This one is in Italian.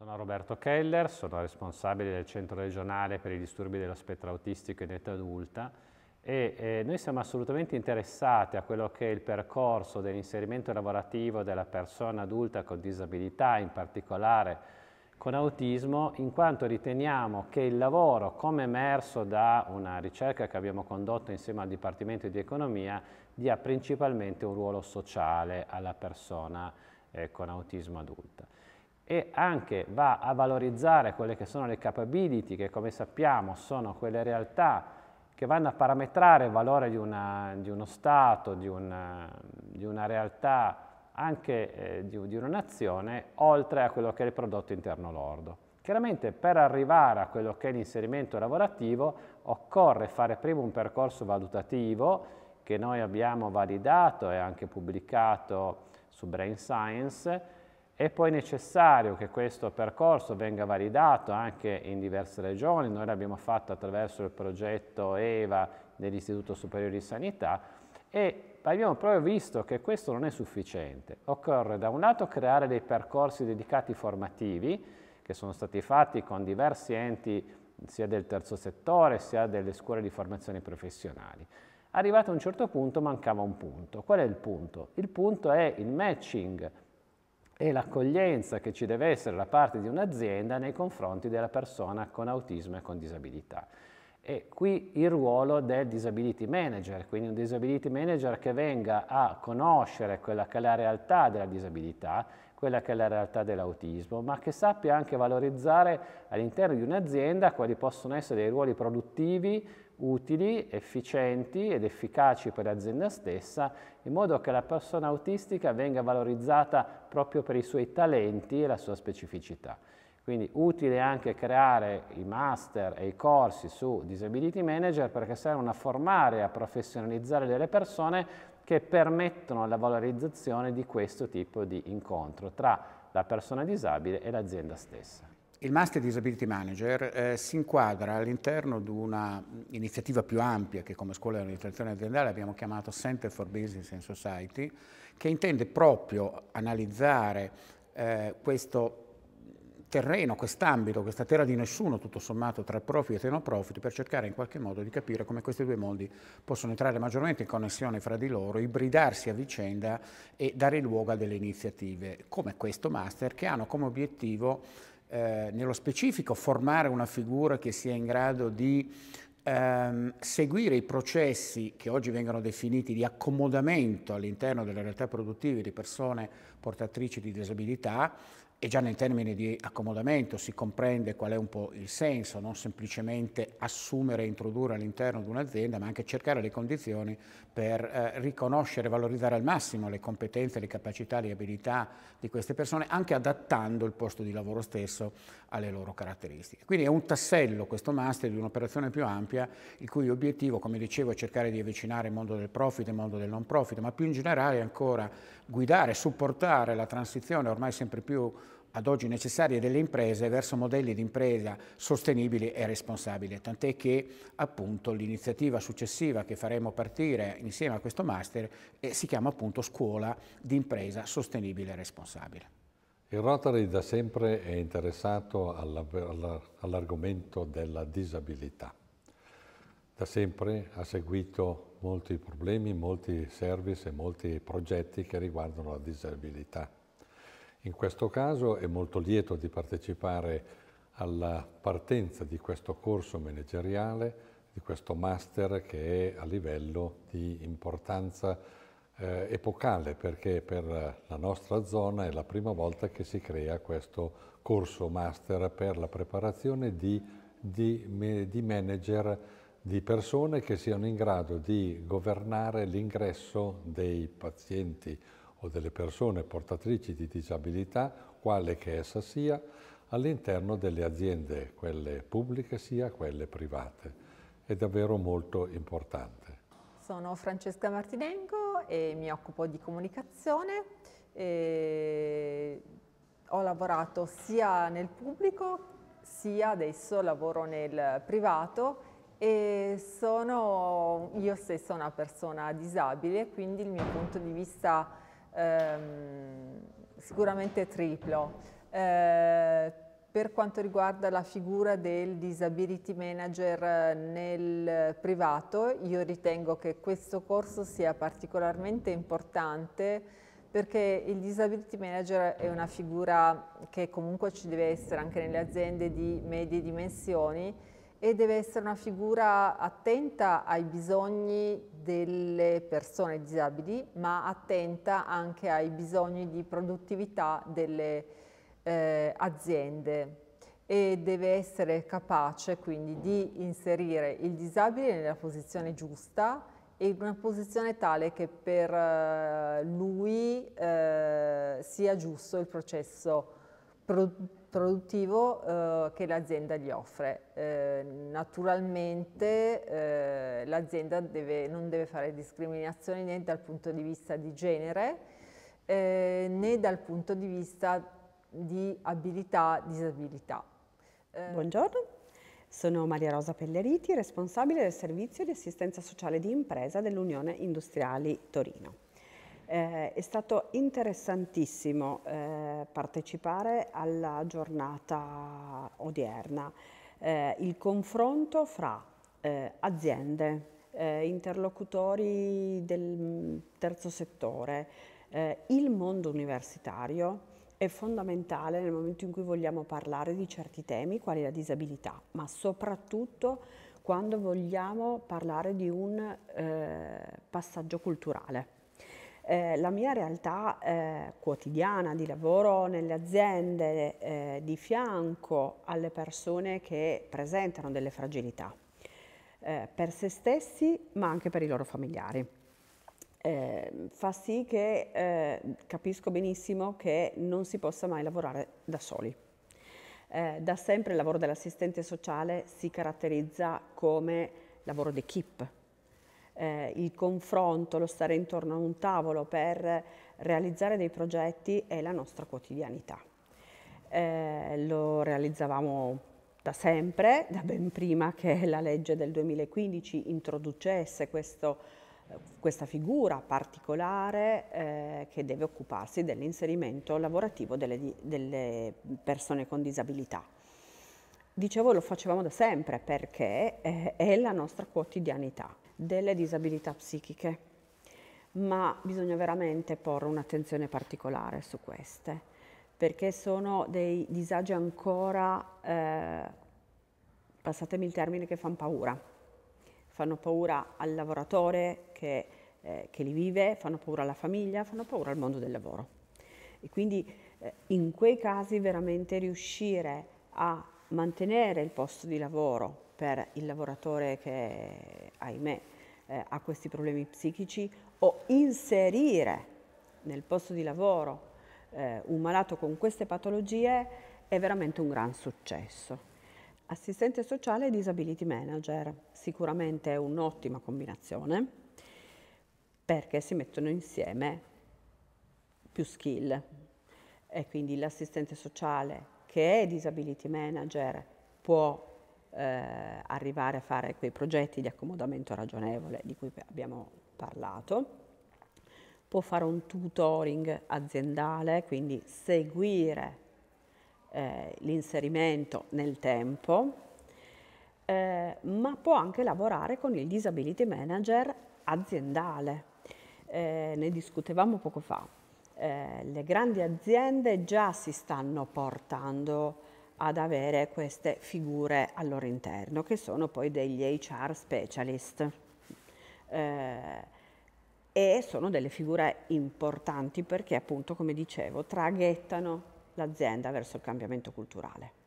Sono Roberto Keller, sono responsabile del centro regionale per i disturbi dello spettro autistico in età adulta e eh, noi siamo assolutamente interessati a quello che è il percorso dell'inserimento lavorativo della persona adulta con disabilità, in particolare con autismo, in quanto riteniamo che il lavoro, come emerso da una ricerca che abbiamo condotto insieme al Dipartimento di Economia, dia principalmente un ruolo sociale alla persona eh, con autismo adulta e anche va a valorizzare quelle che sono le capability, che come sappiamo sono quelle realtà che vanno a parametrare il valore di, una, di uno Stato, di una, di una realtà, anche eh, di, di una nazione, oltre a quello che è il prodotto interno lordo. Chiaramente per arrivare a quello che è l'inserimento lavorativo occorre fare prima un percorso valutativo che noi abbiamo validato e anche pubblicato su Brain Science è poi necessario che questo percorso venga validato anche in diverse regioni, noi l'abbiamo fatto attraverso il progetto EVA dell'Istituto Superiore di Sanità e abbiamo proprio visto che questo non è sufficiente. Occorre da un lato creare dei percorsi dedicati formativi che sono stati fatti con diversi enti sia del terzo settore sia delle scuole di formazione professionali. Arrivato a un certo punto mancava un punto. Qual è il punto? Il punto è il matching e l'accoglienza che ci deve essere da parte di un'azienda nei confronti della persona con autismo e con disabilità. E qui il ruolo del disability manager, quindi un disability manager che venga a conoscere quella che è la realtà della disabilità, quella che è la realtà dell'autismo, ma che sappia anche valorizzare all'interno di un'azienda quali possono essere dei ruoli produttivi, utili, efficienti ed efficaci per l'azienda stessa, in modo che la persona autistica venga valorizzata proprio per i suoi talenti e la sua specificità. Quindi utile anche creare i master e i corsi su disability manager perché servono a formare e a professionalizzare delle persone che permettono la valorizzazione di questo tipo di incontro tra la persona disabile e l'azienda stessa. Il Master Disability Manager eh, si inquadra all'interno di una iniziativa più ampia che come scuola di amministrazione aziendale abbiamo chiamato Center for Business and Society, che intende proprio analizzare eh, questo terreno, quest'ambito, questa terra di nessuno, tutto sommato, tra profit e tenoprofit, per cercare in qualche modo di capire come questi due mondi possono entrare maggiormente in connessione fra di loro, ibridarsi a vicenda e dare luogo a delle iniziative, come questo master, che hanno come obiettivo eh, nello specifico formare una figura che sia in grado di ehm, seguire i processi che oggi vengono definiti di accomodamento all'interno delle realtà produttive di persone portatrici di disabilità, e già nel termine di accomodamento si comprende qual è un po' il senso, non semplicemente assumere e introdurre all'interno di un'azienda, ma anche cercare le condizioni per eh, riconoscere e valorizzare al massimo le competenze, le capacità, le abilità di queste persone, anche adattando il posto di lavoro stesso alle loro caratteristiche. Quindi è un tassello questo master di un'operazione più ampia, il cui obiettivo, come dicevo, è cercare di avvicinare il mondo del profit e il mondo del non profit, ma più in generale ancora guidare, supportare la transizione ormai sempre più ad oggi necessarie delle imprese verso modelli di impresa sostenibili e responsabili, tant'è che appunto l'iniziativa successiva che faremo partire insieme a questo master eh, si chiama appunto Scuola di Impresa Sostenibile e Responsabile. Il Rotary da sempre è interessato all'argomento della disabilità. Da sempre ha seguito molti problemi, molti service e molti progetti che riguardano la disabilità in questo caso è molto lieto di partecipare alla partenza di questo corso manageriale, di questo master che è a livello di importanza eh, epocale perché per la nostra zona è la prima volta che si crea questo corso master per la preparazione di, di, di manager di persone che siano in grado di governare l'ingresso dei pazienti o delle persone portatrici di disabilità, quale che essa sia, all'interno delle aziende, quelle pubbliche sia quelle private. È davvero molto importante. Sono Francesca Martinengo e mi occupo di comunicazione. E ho lavorato sia nel pubblico sia adesso lavoro nel privato e sono io stessa una persona disabile, quindi il mio punto di vista è ehm, sicuramente triplo. Eh, per quanto riguarda la figura del disability manager nel privato, io ritengo che questo corso sia particolarmente importante perché il disability manager è una figura che comunque ci deve essere anche nelle aziende di medie dimensioni e deve essere una figura attenta ai bisogni delle persone disabili, ma attenta anche ai bisogni di produttività delle eh, aziende e deve essere capace quindi di inserire il disabile nella posizione giusta e in una posizione tale che per eh, lui eh, sia giusto il processo produttivo produttivo eh, che l'azienda gli offre. Eh, naturalmente eh, l'azienda non deve fare discriminazioni né dal punto di vista di genere eh, né dal punto di vista di abilità, disabilità. Eh, Buongiorno, sono Maria Rosa Pelleriti, responsabile del servizio di assistenza sociale di impresa dell'Unione Industriali Torino. Eh, è stato interessantissimo eh, partecipare alla giornata odierna. Eh, il confronto fra eh, aziende, eh, interlocutori del mm, terzo settore, eh, il mondo universitario è fondamentale nel momento in cui vogliamo parlare di certi temi, quali la disabilità, ma soprattutto quando vogliamo parlare di un passaggio culturale eh, la mia realtà eh, quotidiana di lavoro nelle aziende, eh, di fianco alle persone che presentano delle fragilità, eh, per se stessi ma anche per i loro familiari. Eh, fa sì che eh, capisco benissimo che non si possa mai lavorare da soli. da sempre il lavoro dell'assistente sociale si caratterizza come lavoro d'equipe, eh, il confronto, lo stare intorno a un tavolo per realizzare dei progetti è la nostra quotidianità. Eh, lo realizzavamo da sempre, da ben prima che la legge del 2015 introducesse questo, eh, questa figura particolare eh, che deve occuparsi dell'inserimento lavorativo delle, delle persone con disabilità dicevo lo facevamo da sempre perché eh, è la nostra quotidianità delle disabilità psichiche, ma bisogna veramente porre un'attenzione particolare su queste, perché sono dei disagi ancora, eh, passatemi il termine, che fanno paura. Fanno paura al lavoratore che, eh, che li vive, fanno paura alla famiglia, fanno paura al mondo del lavoro. E quindi eh, in quei casi veramente riuscire a mantenere il posto di lavoro per il lavoratore che, ahimè, eh, ha questi problemi psichici o inserire nel posto di lavoro eh, un malato con queste patologie è veramente un gran successo. Assistente sociale e disability manager sicuramente è un'ottima combinazione perché si mettono insieme più skill e quindi l'assistente sociale che è disability manager può eh, arrivare a fare quei progetti di accomodamento ragionevole di cui abbiamo parlato, può fare un tutoring aziendale, quindi seguire eh, l'inserimento nel tempo, eh, ma può anche lavorare con il disability manager aziendale. Eh, ne discutevamo poco fa eh, le grandi aziende già si stanno portando ad avere queste figure al loro interno, che sono poi degli HR specialist. Eh, e sono delle figure importanti perché appunto, come dicevo, traghettano l'azienda verso il cambiamento culturale.